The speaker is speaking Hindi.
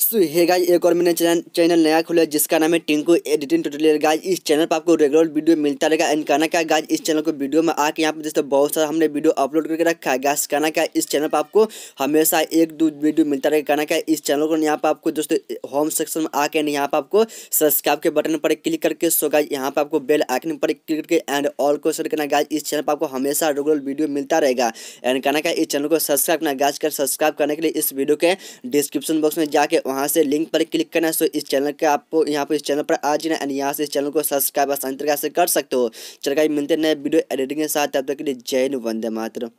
सो हे गाइस एक और मैंने चैनल चैनल नया खुला है जिसका नाम है टिंकू एडिटिंग ट्यूटोरियल गाइस इस चैनल पर आपको रेगुलर वीडियो मिलता रहेगा एंड कहना क्या गाइस इस चैनल को वीडियो में आके यहाँ पर दोस्तों बहुत सारा हमने वीडियो अपलोड करके रखा है गाइस कहना क्या इस चैनल पर आपको हमेशा एक दो वीडियो मिलता रहेगा कहना क्या इस चैनल को यहाँ पर आपको दोस्तों होम सेक्शन में आके यहाँ पर आपको सब्सक्राइब के बटन पर क्लिक करके सो गाइज यहाँ पर आपको बेल आइकन पर क्लिक करके एंड ऑल को सेट करना गाइज इस चैनल पर आपको हमेशा रेगुलर वीडियो मिलता रहेगा एंड कहना क्या इस चैनल को सब्सक्राइब करना गाइज कर सब्सक्राइब करने के लिए इस वीडियो के डिस्क्रिप्शन बॉक्स में जाके वहाँ से लिंक पर क्लिक करना सो इस चैनल के आपको यहाँ पर इस चैनल पर आ जाना एंड यहाँ से इस चैनल को सब्सक्राइब आसानी तरीके से कर सकते हो चल मिलते नए वीडियो एडिटिंग के साथ तब तक के लिए जय हिंद वंदे मातरम